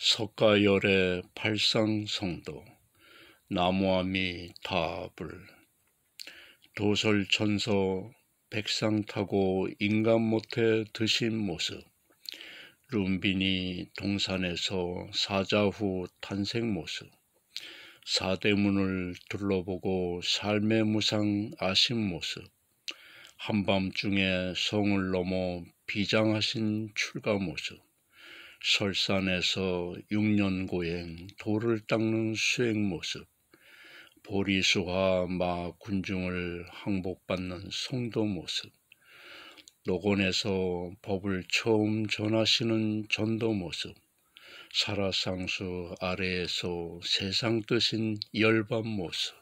석가열의 팔상성도 나무암이 다불 도설천서 백상 타고 인간 못해 드신 모습 룸비니 동산에서 사자 후 탄생 모습 사대문을 둘러보고 삶의 무상 아신 모습 한밤중에 성을 넘어 비장하신 출가 모습 설산에서 6년 고행 돌을 닦는 수행 모습, 보리수와 마 군중을 항복받는 성도 모습, 노곤에서 법을 처음 전하시는 전도 모습, 사라상수 아래에서 세상 뜻인 열반 모습,